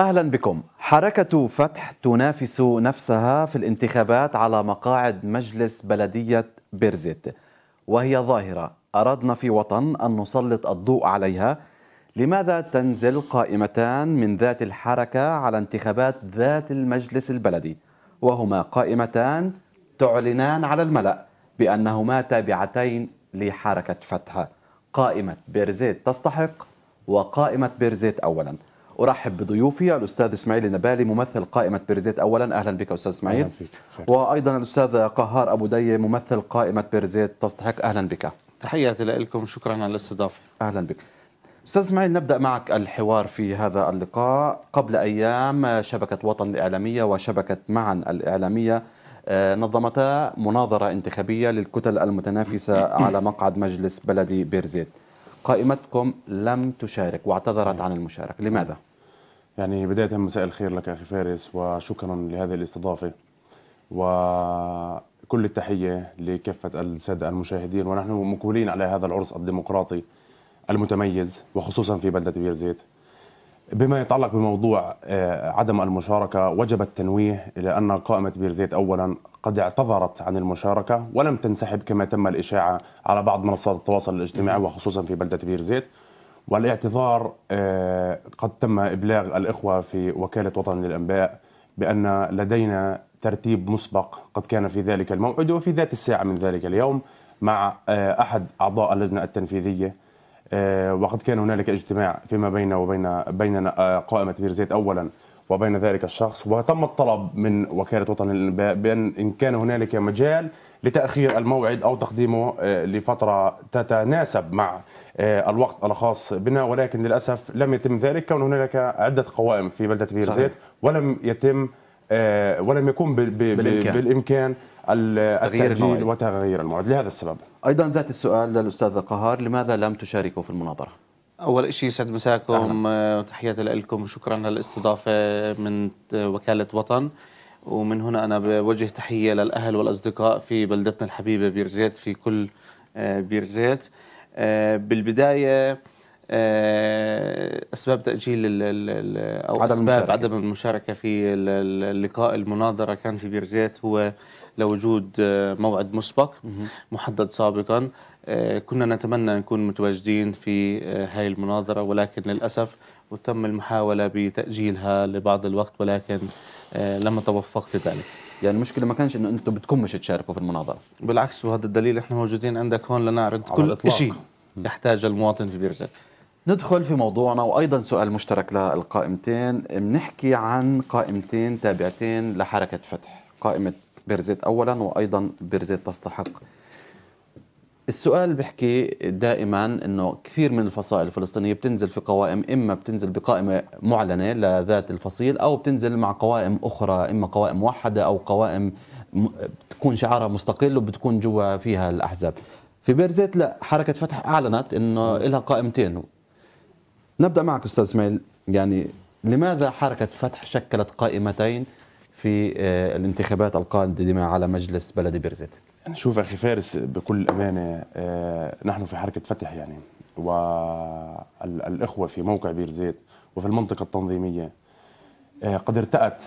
اهلا بكم حركه فتح تنافس نفسها في الانتخابات على مقاعد مجلس بلديه بيرزيت وهي ظاهره اردنا في وطن ان نسلط الضوء عليها لماذا تنزل قائمتان من ذات الحركه على انتخابات ذات المجلس البلدي وهما قائمتان تعلنان على الملا بانهما تابعتين لحركه فتح قائمه بيرزيت تستحق وقائمه بيرزيت اولا ارحب بضيوفي الاستاذ اسماعيل النبالي ممثل قائمه بيرزيت اولا اهلا بك استاذ اسماعيل وايضا الاستاذ قهار ابو دي ممثل قائمه بيرزيت تستحق اهلا بك تحياتي لكم شكرا على الاستضافه اهلا بك استاذ اسماعيل نبدا معك الحوار في هذا اللقاء قبل ايام شبكه وطن الاعلاميه وشبكه معا الاعلاميه آه، نظمتا مناظره انتخابيه للكتل المتنافسه على مقعد مجلس بلدي بيرزيت قائمتكم لم تشارك واعتذرت عن المشاركه لماذا يعني بداية مساء الخير لك أخي فارس وشكرا لهذه الاستضافة وكل التحية لكافة السادة المشاهدين ونحن مقبلين على هذا العرس الديمقراطي المتميز وخصوصا في بلدة بيرزيت بما يتعلق بموضوع آه، عدم المشاركة وجب التنويه إلى أن قائمة بيرزيت أولا قد اعتذرت عن المشاركة ولم تنسحب كما تم الإشاعة على بعض منصات التواصل الاجتماعي وخصوصا في بلدة بيرزيت والاعتذار آه، قد تم إبلاغ الإخوة في وكالة وطن للأنباء بأن لدينا ترتيب مسبق قد كان في ذلك الموعد وفي ذات الساعة من ذلك اليوم مع آه، أحد أعضاء اللجنة التنفيذية آه، وقد كان هنالك اجتماع فيما بيننا وبين بيننا قائمة بير زيت أولا وبين ذلك الشخص وتم الطلب من وكالة وطن الإنباء بأن إن كان هنالك مجال لتأخير الموعد أو تقديمه آه، لفترة تتناسب مع آه، الوقت الخاص بنا ولكن للأسف لم يتم ذلك كون هنالك عدة قوائم في بلدة بير زيت ولم يتم آه، ولم يكن بالإمكان, بالإمكان التأجيل وتغيير الموعد لهذا السبب أيضا ذات السؤال للأستاذ قهار لماذا لم تشاركوا في المناظرة؟ اول شيء يسعد مساكم وتحياتي آه، لكم وشكرا للاستضافه من آه، وكاله وطن ومن هنا انا بوجه تحيه للاهل والاصدقاء في بلدتنا الحبيبه بيرزيت في كل آه، بيرزيت بالبدايه اسباب تاجيل ال ال او عدم اسباب المشاركة. عدم المشاركه في اللقاء المناظره كان في بيرزيت هو لوجود موعد مسبق محدد سابقا آه، كنا نتمنى نكون متواجدين في هاي آه، المناظرة ولكن للأسف وتم المحاولة بتأجيلها لبعض الوقت ولكن آه، لما توفقت ذلك يعني المشكله ما كانش انه انتم بدكم مش تشاركوا في المناظره بالعكس وهذا الدليل احنا موجودين عندك هون لنعرض كل شيء يحتاجه المواطن في بيرزيت ندخل في موضوعنا وايضا سؤال مشترك للقائمتين بنحكي عن قائمتين تابعتين لحركه فتح قائمه بيرزيت اولا وايضا بيرزيت تستحق السؤال بحكي دائما انه كثير من الفصائل الفلسطينيه بتنزل في قوائم اما بتنزل بقائمه معلنه لذات الفصيل او بتنزل مع قوائم اخرى اما قوائم موحده او قوائم بتكون شعارها مستقل وبتكون جوا فيها الاحزاب في بيرزيت لا حركه فتح اعلنت انه لها قائمتين نبدا معك استاذ اسماعيل يعني لماذا حركه فتح شكلت قائمتين في آه، الانتخابات القادمه على مجلس بلدي بيرزيت شوف اخي فارس بكل امانه آه، نحن في حركه فتح يعني والاخوه في موقع بير زيت وفي المنطقه التنظيميه آه، قد ارتأت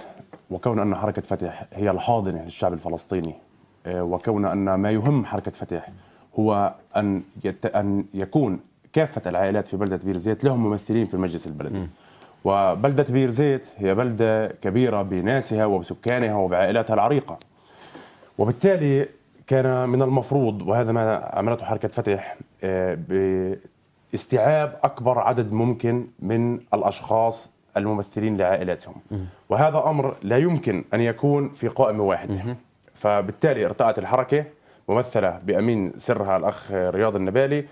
وكون ان حركه فتح هي الحاضنه للشعب الفلسطيني آه، وكون ان ما يهم حركه فتح هو ان ان يكون كافه العائلات في بلده بير زيت لهم ممثلين في المجلس البلدي وبلده بير زيت هي بلده كبيره بناسها وبسكانها وبعائلاتها العريقه وبالتالي كان من المفروض وهذا ما عملته حركة فتح آه، باستيعاب أكبر عدد ممكن من الأشخاص الممثلين لعائلاتهم وهذا أمر لا يمكن أن يكون في قائمة واحدة فبالتالي ارتأت الحركة ممثلة بأمين سرها الأخ رياض النبالي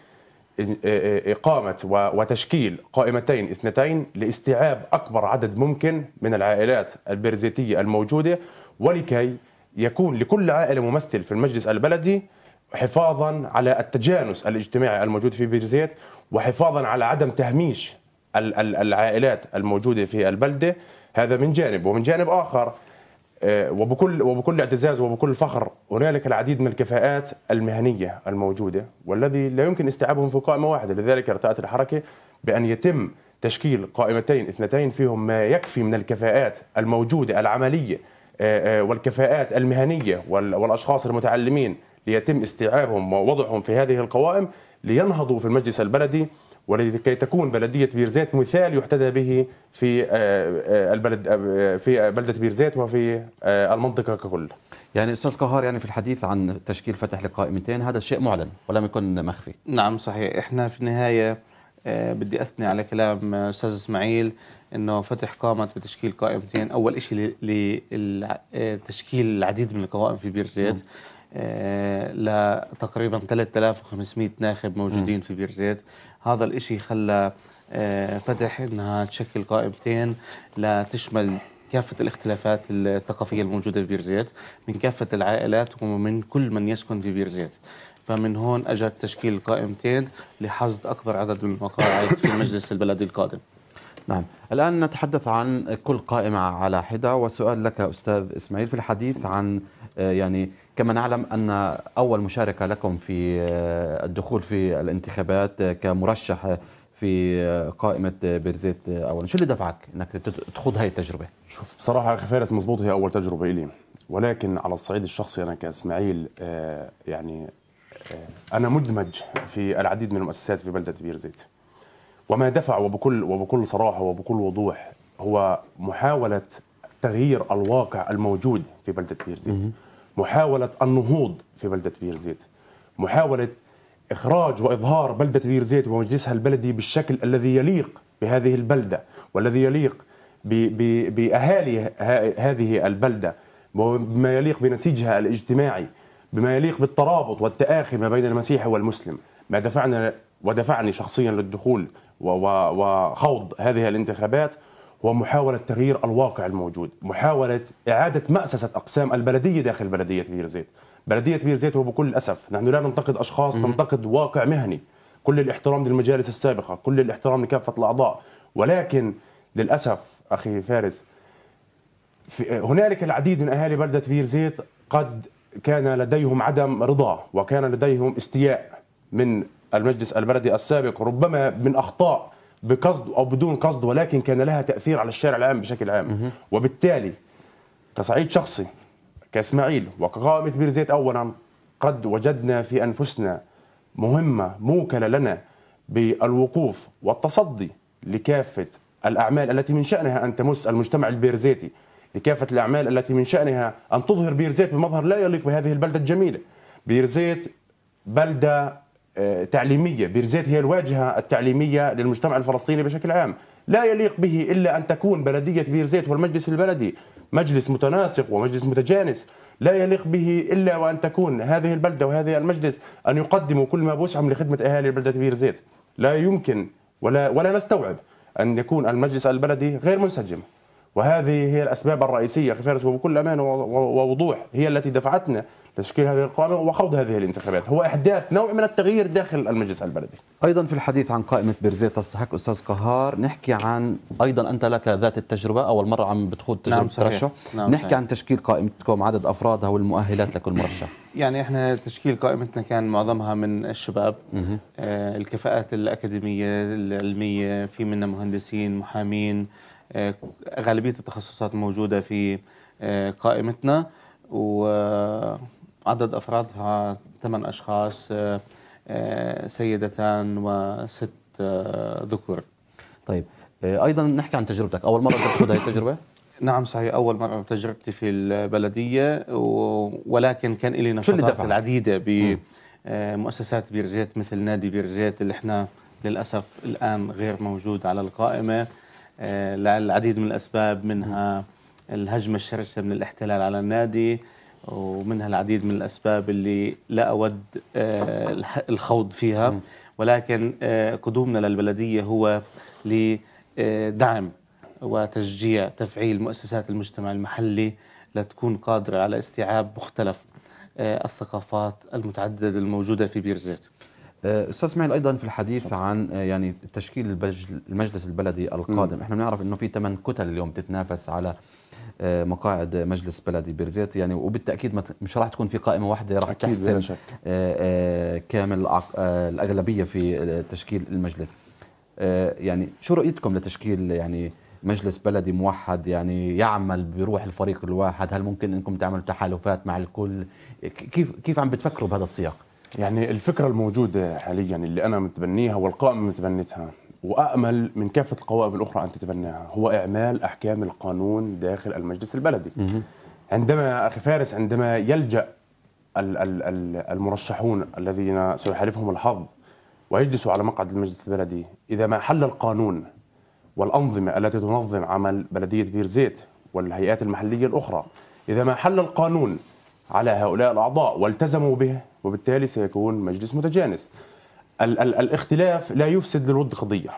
إقامة وتشكيل قائمتين اثنتين لاستيعاب أكبر عدد ممكن من العائلات البرزيتية الموجودة ولكي يكون لكل عائلة ممثل في المجلس البلدي حفاظا على التجانس الاجتماعي الموجود في بيرزيت وحفاظا على عدم تهميش العائلات الموجودة في البلدة هذا من جانب ومن جانب آخر آه، وبكل وبكل اعتزاز وبكل فخر هنالك العديد من الكفاءات المهنيه الموجوده والذي لا يمكن استيعابهم في قائمه واحده لذلك ارتأت الحركه بان يتم تشكيل قائمتين اثنتين فيهم ما يكفي من الكفاءات الموجوده العمليه آه، آه، والكفاءات المهنيه والاشخاص المتعلمين ليتم استيعابهم ووضعهم في هذه القوائم لينهضوا في المجلس البلدي ولكي تكون بلديه بيرزيت مثال يحتذى به في آه، البلد في بلده بيرزيت وفي المنطقه ككل. يعني استاذ قهار يعني في الحديث عن تشكيل فتح لقائمتين هذا الشيء معلن ولم يكن مخفي. نعم صحيح، احنا في النهايه آه، بدي اثني على كلام استاذ اسماعيل انه فتح قامت بتشكيل قائمتين اول شيء لتشكيل آه، العديد من القوائم في بير زيت لتقريبا 3500 ناخب موجودين في بير زيت هذا الشيء خلى آه، فتح انها تشكل قائمتين لتشمل كافة الاختلافات الثقافية الموجودة في بيرزيت من كافة العائلات ومن كل من يسكن في بيرزيت. فمن هون اجت تشكيل القائمتين لحصد اكبر عدد من المقاعد في المجلس البلدي القادم نعم الآن نتحدث عن كل قائمة على حدة وسؤال لك أستاذ إسماعيل في الحديث عن آه، يعني كما نعلم أن أول مشاركة لكم في آه، الدخول في الانتخابات آه، كمرشح في قائمة بيرزيت أولا شو اللي دفعك أنك تخوض هذه التجربة؟ شوف بصراحة أخي فارس مضبوط هي أول تجربة لي ولكن على الصعيد الشخصي أنا كإسماعيل يعني أنا مدمج في العديد من المؤسسات في بلدة بير زيت وما دفع وبكل وبكل صراحة وبكل وضوح هو محاولة تغيير الواقع الموجود في بلدة بير زيت محاولة النهوض في بلدة بير زيت محاولة إخراج وإظهار بلدة بير زيت ومجلسها البلدي بالشكل الذي يليق بهذه البلدة والذي يليق بأهالي هذه البلدة وما يليق بنسيجها الاجتماعي بما يليق بالترابط والتآخي ما بين المسيحي والمسلم ما دفعنا ودفعني شخصيا للدخول وخوض هذه الانتخابات هو محاولة تغيير الواقع الموجود محاولة إعادة مأسسة أقسام البلدية داخل بلدية بيرزيت بلدية بيرزيت وبكل الأسف نحن لا ننتقد أشخاص ننتقد واقع مهني كل الاحترام للمجالس السابقة كل الاحترام لكافة الأعضاء ولكن للأسف أخي فارس هنالك العديد من أهالي بلدة بيرزيت قد كان لديهم عدم رضا وكان لديهم استياء من المجلس البلدي السابق ربما من اخطاء بقصد او بدون قصد ولكن كان لها تاثير على الشارع العام بشكل عام وبالتالي كصعيد شخصي كاسماعيل وكقائمه بير زيت اولا قد وجدنا في انفسنا مهمه موكله لنا بالوقوف والتصدي لكافه الاعمال التي من شانها ان تمس المجتمع البيرزيتي لكافة الأعمال التي من شأنها أن تظهر بيرزيت بمظهر لا يليق بهذه البلدة الجميلة بيرزيت بلدة آه، تعليمية بيرزيت هي الواجهة التعليمية للمجتمع الفلسطيني بشكل عام لا يليق به إلا أن تكون بلدية بيرزيت والمجلس البلدي مجلس متناسق ومجلس متجانس لا يليق به إلا وأن تكون هذه البلدة وهذه المجلس أن يقدموا كل ما بوسعهم لخدمة أهالي بلدة بيرزيت لا يمكن ولا, ولا نستوعب أن يكون المجلس البلدي غير منسجم وهذه هي الأسباب الرئيسية أخي فارس وبكل أمانة ووضوح هي التي دفعتنا لتشكيل هذه القائمة وخوض هذه الانتخابات هو إحداث نوع من التغيير داخل المجلس البلدي أيضا في الحديث عن قائمة بيرزيت تستحق أستاذ قهار نحكي عن أيضا أنت لك ذات التجربة أول مرة عم بتخوض نعم، تجربة نعم ترشح نعم نحكي صحيح. عن تشكيل قائمتكم عدد أفرادها والمؤهلات لكل مرشح يعني احنا تشكيل قائمتنا كان معظمها من الشباب آه الكفاءات الأكاديمية العلمية في منا مهندسين محامين آه، غالبيه التخصصات موجوده في آه، قائمتنا وعدد افرادها ثمان اشخاص آه، سيدتان وست ذكور طيب ايضا نحكي عن تجربتك اول مره تاخذ هذه التجربه نعم صحيح اول مره تجربتي في البلديه ولكن كان لي نشاطات العديده بمؤسسات بيرزيت مثل نادي بيرزيت اللي احنا للاسف الان غير موجود على القائمه آه، للعديد من الأسباب منها الهجمة الشرسة من الاحتلال على النادي ومنها العديد من الأسباب اللي لا أود آه، الخوض فيها ولكن آه، قدومنا للبلدية هو لدعم وتشجيع تفعيل مؤسسات المجتمع المحلي لتكون قادرة على استيعاب مختلف الثقافات المتعددة الموجودة في بيرزيت استاذ اسماعيل ايضا في الحديث عن آه، يعني تشكيل المجلس البلدي القادم، مم. احنا بنعرف انه في ثمان كتل اليوم بتتنافس على آه، مقاعد مجلس بلدي بيرزيت يعني وبالتاكيد مش راح تكون في قائمه واحده راح تحسم آه، كامل الاغلبيه في تشكيل المجلس. يعني شو رؤيتكم لتشكيل يعني مجلس بلدي موحد يعني يعمل بروح الفريق الواحد، هل ممكن انكم تعملوا تحالفات مع الكل؟ كيف كيف عم بتفكروا بهذا السياق؟ يعني الفكرة الموجودة حاليا اللي أنا متبنيها والقائمة متبنتها وأأمل من كافة القوائم الأخرى أن تتبناها هو إعمال أحكام القانون داخل المجلس البلدي عندما أخي فارس عندما يلجأ المرشحون الذين سيحالفهم الحظ ويجلسوا على مقعد المجلس البلدي إذا ما حل القانون والأنظمة التي تنظم عمل بلدية بيرزيت والهيئات المحلية الأخرى إذا ما حل القانون على هؤلاء الأعضاء والتزموا به وبالتالي سيكون مجلس متجانس ال- ال- الاختلاف لا يفسد للود قضيه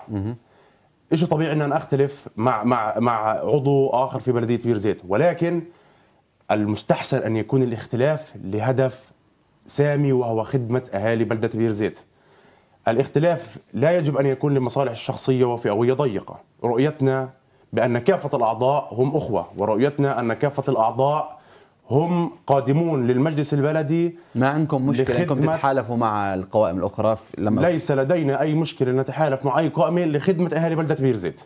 شيء طبيعي ان انا اختلف مع مع مع عضو اخر في بلديه بير زيت ولكن المستحسن ان يكون الاختلاف لهدف سامي وهو خدمه اهالي بلده بير زيت الاختلاف لا يجب ان يكون لمصالح الشخصيه وفئويه ضيقه رؤيتنا بان كافه الاعضاء هم اخوه ورؤيتنا ان كافه الاعضاء هم قادمون للمجلس البلدي ما عندكم مشكله انكم تتحالفوا مع القوائم الاخرى لما ليس لدينا اي مشكله نتحالف مع اي قائمه لخدمه اهالي بلده بيرزيت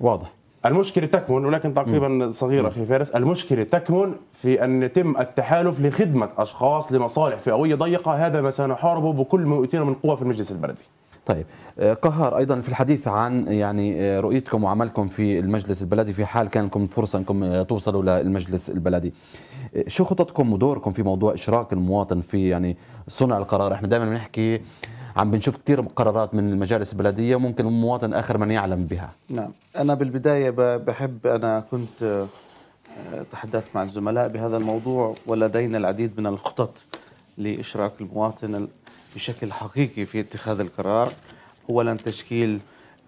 واضح المشكله تكمن ولكن تعقيبا صغيره اخي فارس المشكله تكمن في ان يتم التحالف لخدمه اشخاص لمصالح فئويه ضيقه هذا ما سنحاربه بكل ما يؤتينا من قوه في المجلس البلدي طيب آه، قهار ايضا في الحديث عن يعني آه، رؤيتكم وعملكم في المجلس البلدي في حال كان لكم فرصه انكم آه، توصلوا للمجلس البلدي شو خططكم ودوركم في موضوع اشراك المواطن في يعني صنع القرار احنا دائما بنحكي عم بنشوف كثير قرارات من المجالس البلديه وممكن المواطن اخر من يعلم بها نعم انا بالبدايه بحب انا كنت تحدثت مع الزملاء بهذا الموضوع ولدينا العديد من الخطط لاشراك المواطن بشكل حقيقي في اتخاذ القرار اولا تشكيل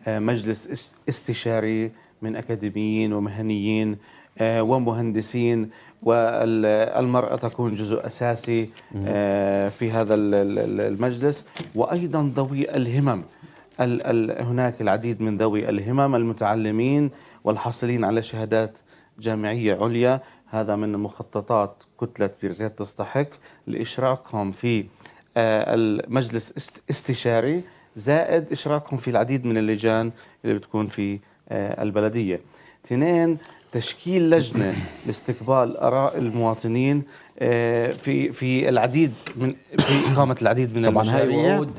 آه، مجلس استشاري من اكاديميين ومهنيين آه، ومهندسين والمرأة تكون جزء أساسي آه، في هذا المجلس وأيضا ذوي الهمم هناك العديد من ذوي الهمم المتعلمين والحاصلين على شهادات جامعية عليا هذا من مخططات كتلة بيرزيت تستحق لإشراكهم في آه، المجلس استشاري زائد إشراكهم في العديد من اللجان اللي بتكون في آه، البلدية اثنين تشكيل لجنة لاستقبال آراء المواطنين آه، في في العديد من في اقامه العديد من طبعا هاي وعود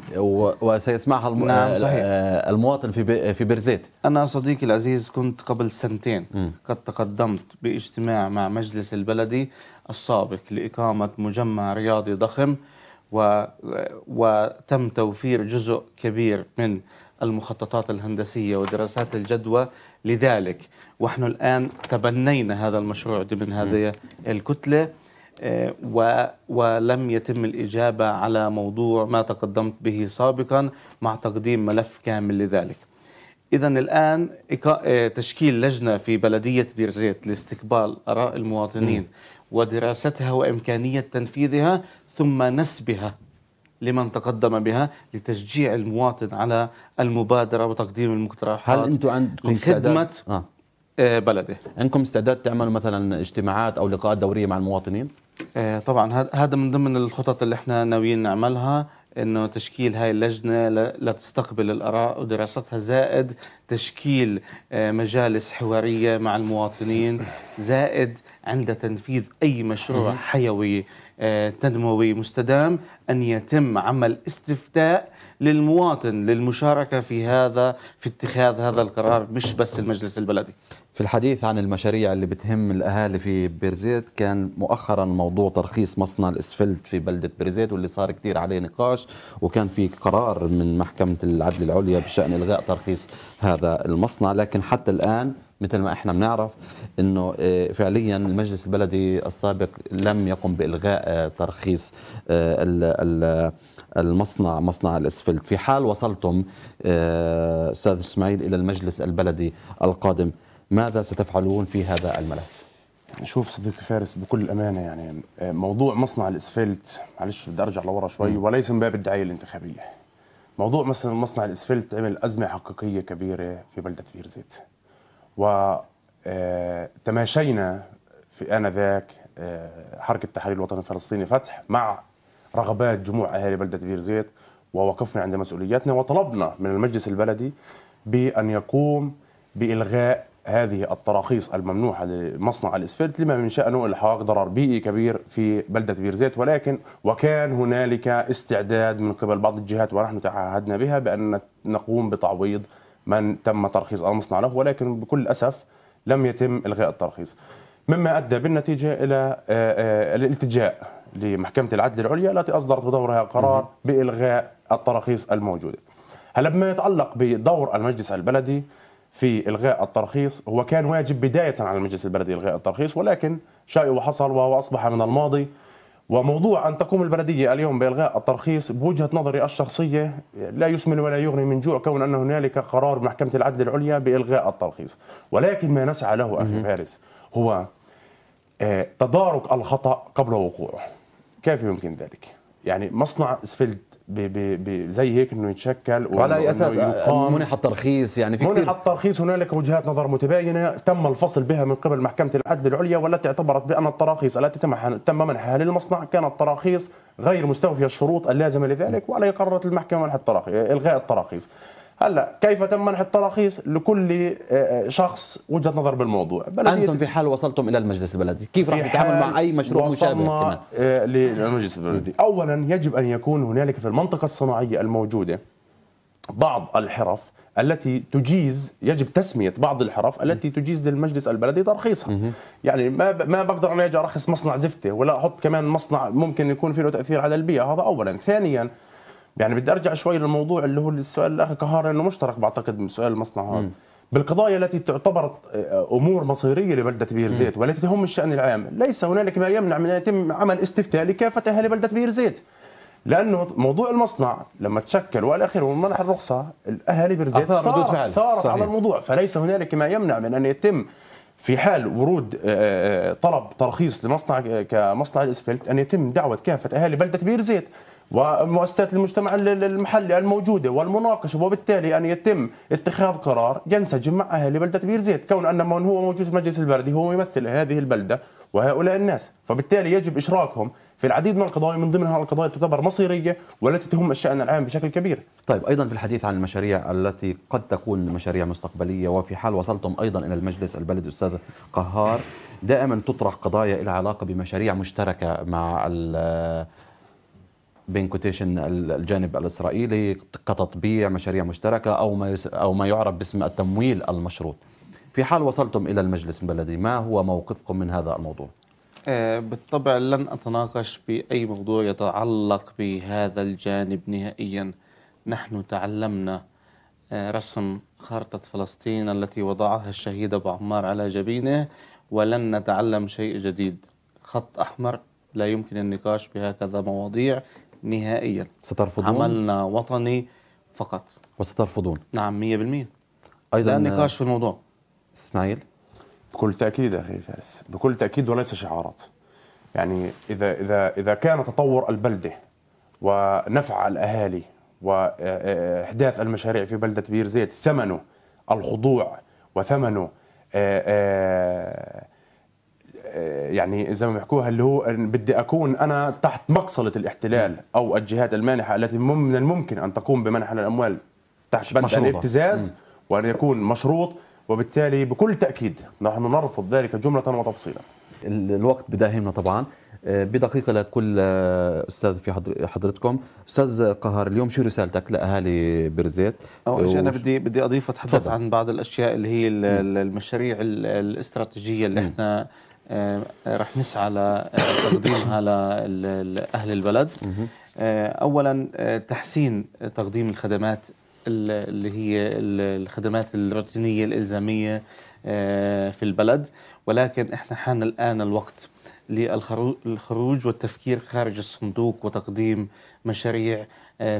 وسيسمعها الم... نعم صحيح. المواطن في ب... في برزيت انا صديقي العزيز كنت قبل سنتين م. قد تقدمت باجتماع مع مجلس البلدي السابق لاقامه مجمع رياضي ضخم و وتم توفير جزء كبير من المخططات الهندسية ودراسات الجدوى لذلك ونحن الآن تبنينا هذا المشروع من هذه الكتلة آه، و ولم يتم الإجابة على موضوع ما تقدمت به سابقا مع تقديم ملف كامل لذلك إذا الآن آه، تشكيل لجنة في بلدية بيرزيت لاستقبال آراء المواطنين ودراستها وإمكانية تنفيذها ثم نسبها لمن تقدم بها لتشجيع المواطن على المبادرة وتقديم المقترحات هل أنتم عندكم استعداد آه. آه. بلده عندكم استعداد تعملوا مثلا اجتماعات أو لقاءات دورية مع المواطنين؟ آه، طبعا هذا من ضمن الخطط اللي احنا ناويين نعملها انه تشكيل هاي اللجنه لتستقبل الاراء ودراستها زائد تشكيل آه، مجالس حواريه مع المواطنين زائد عند تنفيذ اي مشروع حيوي آه، تنموي مستدام ان يتم عمل استفتاء للمواطن للمشاركه في هذا في اتخاذ هذا القرار مش بس المجلس البلدي في الحديث عن المشاريع اللي بتهم الاهالي في بيرزيت كان مؤخرا موضوع ترخيص مصنع الاسفلت في بلده بيرزيت واللي صار كثير عليه نقاش وكان في قرار من محكمه العدل العليا بشان الغاء ترخيص هذا المصنع لكن حتى الان مثل ما احنا بنعرف انه آه، فعليا المجلس البلدي السابق لم يقم بالغاء آه، ترخيص آه، المصنع مصنع الاسفلت في حال وصلتم استاذ اسماعيل الى المجلس البلدي القادم ماذا ستفعلون في هذا الملف؟ شوف صديقي فارس بكل امانه يعني آه، موضوع مصنع الاسفلت معلش بدي ارجع لورا شوي وليس من باب الدعايه الانتخابيه. موضوع مثلا مصنع الاسفلت عمل ازمه حقيقيه كبيره في بلده بيرزيت. و آه، تماشينا في انذاك آه، حركه التحرير الوطني الفلسطيني فتح مع رغبات جموع اهالي بلده بيرزيت ووقفنا عند مسؤولياتنا وطلبنا من المجلس البلدي بان يقوم بالغاء هذه التراخيص الممنوحة لمصنع الإسفلت لما من شأنه إلحاق ضرر بيئي كبير في بلدة بيرزيت ولكن وكان هنالك استعداد من قبل بعض الجهات ونحن تعهدنا بها بأن نقوم بتعويض من تم ترخيص المصنع له ولكن بكل أسف لم يتم إلغاء الترخيص مما أدى بالنتيجة إلى آه، آه، الالتجاء لمحكمة العدل العليا التي أصدرت بدورها قرار بإلغاء التراخيص الموجودة هلا بما يتعلق بدور المجلس البلدي في إلغاء الترخيص هو كان واجب بداية على المجلس البلدي إلغاء الترخيص ولكن شيء وحصل وهو أصبح من الماضي وموضوع أن تقوم البلدية اليوم بإلغاء الترخيص بوجهة نظري الشخصية لا يسمن ولا يغني من جوع كون أن هنالك قرار محكمة العدل العليا بإلغاء الترخيص ولكن ما نسعى له أخي فارس هو آه، تدارك الخطأ قبل وقوعه كيف يمكن ذلك؟ يعني مصنع اسفلت بي بي بي زي هيك انه يتشكل وعلى اي اساس آه، منح الترخيص يعني في منح الترخيص هنالك وجهات نظر متباينه تم الفصل بها من قبل محكمه العدل العليا والتي اعتبرت بان التراخيص التي تم تم منحها للمصنع كانت تراخيص غير مستوفيه الشروط اللازمه لذلك وعليه قررت المحكمه منح التراخيص الغاء التراخيص هلا كيف تم منح التراخيص لكل آه، آه، شخص وجهه نظر بالموضوع انتم في حال وصلتم الى المجلس البلدي كيف راح تتعامل مع اي مشروع مشابه كمان آه، للمجلس البلدي اولا يجب ان يكون هنالك في المنطقه الصناعيه الموجوده بعض الحرف التي تجيز يجب تسميه بعض الحرف التي تجيز للمجلس البلدي ترخيصها يعني ما ما بقدر انا اجي ارخص مصنع زفته ولا احط كمان مصنع ممكن يكون فيه له تاثير على البيئه هذا اولا ثانيا يعني بدي ارجع شوي للموضوع اللي هو السؤال الاخر كهار انه مشترك بعتقد من سؤال المصنع هذا بالقضايا التي تعتبر آه، امور مصيريه لبلده بيرزيت والتي تهم الشان العام، ليس هنالك ما يمنع من ان يتم عمل استفتاء لكافه اهالي بلده بيرزيت. لانه موضوع المصنع لما تشكل والى اخره ومنح الرخصه الاهالي بيرزيت زيت ثارت, ردود فعل. ثارت على الموضوع فليس هنالك ما يمنع من ان يتم في حال ورود آه، آه، طلب ترخيص لمصنع كمصنع الاسفلت ان يتم دعوه كافه اهالي بلده بيرزيت ومؤسسات المجتمع المحلي الموجوده والمناقشه وبالتالي ان يتم اتخاذ قرار ينسجم مع اهالي بلده بير زيت كون ان من هو موجود في المجلس البلدي هو يمثل هذه البلده وهؤلاء الناس فبالتالي يجب اشراكهم في العديد من القضايا من ضمنها القضايا تعتبر مصيريه والتي تهم الشان العام بشكل كبير. طيب ايضا في الحديث عن المشاريع التي قد تكون مشاريع مستقبليه وفي حال وصلتم ايضا الى المجلس البلدي استاذ قهار دائما تطرح قضايا لها علاقه بمشاريع مشتركه مع بين كوتيشن الجانب الاسرائيلي كتطبيع مشاريع مشتركه او ما او ما يعرف باسم التمويل المشروط. في حال وصلتم الى المجلس البلدي ما هو موقفكم من هذا الموضوع؟ آه، بالطبع لن اتناقش باي موضوع يتعلق بهذا الجانب نهائيا. نحن تعلمنا آه، رسم خارطه فلسطين التي وضعها الشهيد ابو عمار على جبينه ولن نتعلم شيء جديد. خط احمر لا يمكن النقاش بهكذا مواضيع نهائيا سترفضون عملنا وطني فقط وسترفضون نعم 100% ايضا لا نقاش في الموضوع اسماعيل بكل تاكيد اخي فارس بكل تاكيد وليس شعارات يعني اذا اذا اذا كان تطور البلده ونفع الاهالي واحداث المشاريع في بلده بير زيت ثمنه الخضوع وثمنه آه، آه، آه، يعني زي ما بيحكوها اللي هو بدي اكون انا تحت مقصله الاحتلال او الجهات المانحه التي من الممكن ان تقوم بمنح الاموال تحت بند الابتزاز وان يكون مشروط وبالتالي بكل تاكيد نحن نرفض ذلك جمله وتفصيلا. الوقت بداهمنا طبعا آه، بدقيقه لكل آه، استاذ في حضرتكم استاذ قهار اليوم شو رسالتك لاهالي برزيت اول شيء انا بدي بدي اضيف اتحدث عن بعض الاشياء اللي هي المشاريع الاستراتيجيه اللي احنا آه، رح نسعى لتقديمها آه، لأهل البلد آه، أولا تحسين تقديم الخدمات اللي هي الخدمات الروتينية الإلزامية في البلد ولكن إحنا حان الآن الوقت للخروج والتفكير خارج الصندوق وتقديم مشاريع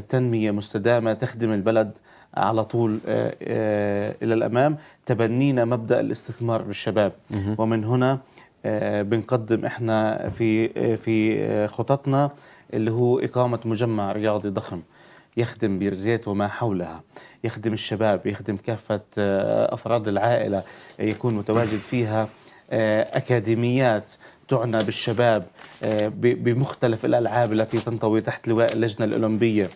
تنمية مستدامة تخدم البلد على طول إلى الأمام تبنينا مبدأ الاستثمار بالشباب ومن هنا آه، بنقدم احنا في آه، في آه، خططنا اللي هو اقامه مجمع رياضي ضخم يخدم بيرزيت وما حولها يخدم الشباب يخدم كافه افراد العائله يكون متواجد فيها اكاديميات تعنى بالشباب بمختلف الالعاب التي تنطوي تحت لواء اللجنه الاولمبيه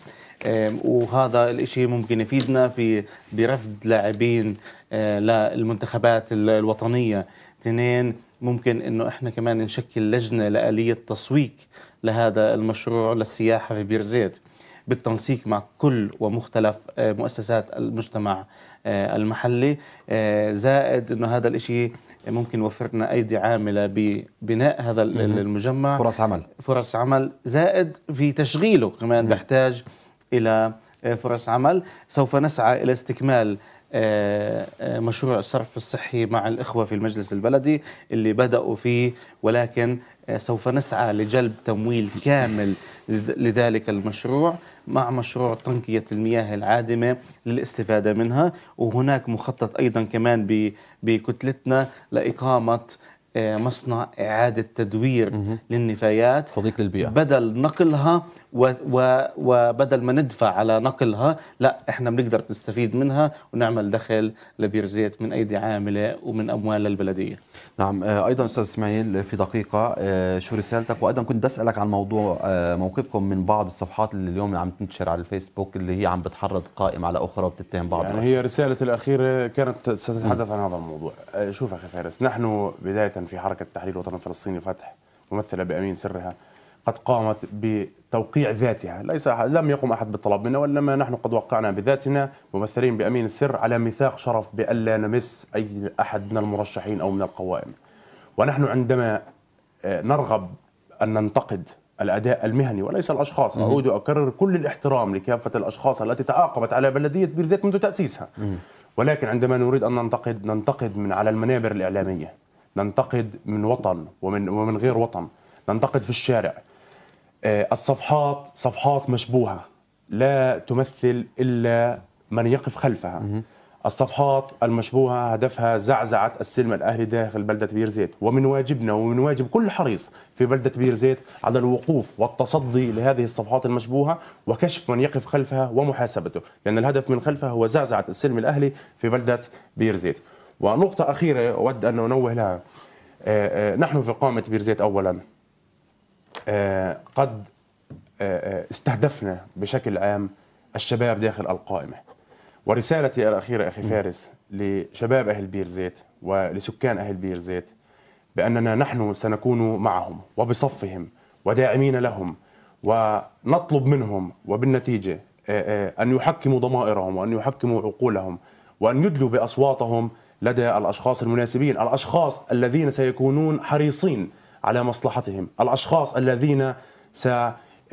وهذا الشيء ممكن يفيدنا في برفض لاعبين للمنتخبات الوطنيه اثنين ممكن انه احنا كمان نشكل لجنه لاليه تسويق لهذا المشروع للسياحه في بير زيت بالتنسيق مع كل ومختلف آه، مؤسسات المجتمع آه، المحلي آه، زائد انه هذا الشيء ممكن وفرنا ايدي عامله ببناء هذا المجمع فرص عمل فرص عمل زائد في تشغيله كمان بحتاج نعم. الى فرص عمل سوف نسعى الى استكمال آه، آه، مشروع الصرف الصحي مع الإخوة في المجلس البلدي اللي بدأوا فيه ولكن آه، سوف نسعى لجلب تمويل كامل لذلك المشروع مع مشروع تنقية المياه العادمة للاستفادة منها وهناك مخطط أيضا كمان بكتلتنا لإقامة مصنع إعادة تدوير للنفايات صديق للبيئة بدل نقلها و وبدل ما ندفع على نقلها لا احنا بنقدر نستفيد منها ونعمل دخل لبيرزيت من ايدي عامله ومن اموال البلديه. نعم آه، ايضا استاذ اسماعيل آه، في دقيقه آه، شو رسالتك وايضا كنت اسالك عن موضوع موقفكم من بعض الصفحات اللي اليوم عم تنتشر على الفيسبوك اللي هي عم بتحرض قائمه على اخرى وبتتهم بعض يعني هي رسالتي الاخيره كانت ستتحدث عن هذا الموضوع. شوف اخي فارس نحن بدايه في حركه تحرير الوطن الفلسطيني فتح ممثله بامين سرها قد قامت بتوقيع ذاتها ليس لم يقم أحد بالطلب منا وإنما نحن قد وقعنا بذاتنا ممثلين بأمين السر على ميثاق شرف بألا نمس أي أحد من المرشحين أو من القوائم ونحن عندما آه، نرغب أن ننتقد الاداء المهني وليس الاشخاص اعود واكرر كل الاحترام لكافه الاشخاص التي تعاقبت على بلديه بيرزيت منذ تاسيسها ولكن عندما نريد ان ننتقد ننتقد من على المنابر الاعلاميه ننتقد من وطن ومن ومن غير وطن ننتقد في الشارع آه، الصفحات صفحات مشبوهة لا تمثل إلا من يقف خلفها الصفحات المشبوهة هدفها زعزعة السلم الأهلي داخل بلدة بيرزيت ومن واجبنا ومن واجب كل حريص في بلدة بيرزيت على الوقوف والتصدي لهذه الصفحات المشبوهة وكشف من يقف خلفها ومحاسبته لأن الهدف من خلفها هو زعزعة السلم الأهلي في بلدة بيرزيت ونقطة أخيرة أود أن أنوه لها آه، آه، نحن في قامة بيرزيت أولا آه، قد آه، آه، استهدفنا بشكل عام الشباب داخل القائمة ورسالتي الأخيرة أخي فارس لشباب أهل بيرزيت ولسكان أهل بيرزيت بأننا نحن سنكون معهم وبصفهم وداعمين لهم ونطلب منهم وبالنتيجة أن يحكموا ضمائرهم وأن يحكموا عقولهم وأن يدلوا بأصواتهم لدى الأشخاص المناسبين الأشخاص الذين سيكونون حريصين على مصلحتهم الأشخاص الذين س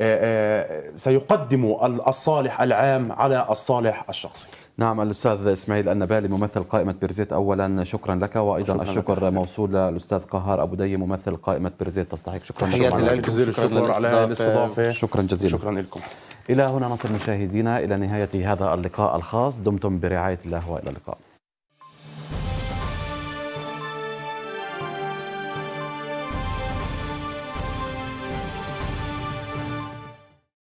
آه، آه، سيقدم الصالح العام على الصالح الشخصي نعم الأستاذ إسماعيل النبالي ممثل قائمة بيرزيت أولا شكرا لك وأيضا شكرا الشكر لك موصول للأستاذ قهار أبو دي ممثل قائمة بيرزيت تستحق شكرا تحياتي جزيل الشكر على الاستضافة شكرا جزيلا شكرا لكم إلى هنا نصل مشاهدينا إلى نهاية هذا اللقاء الخاص دمتم برعاية الله وإلى اللقاء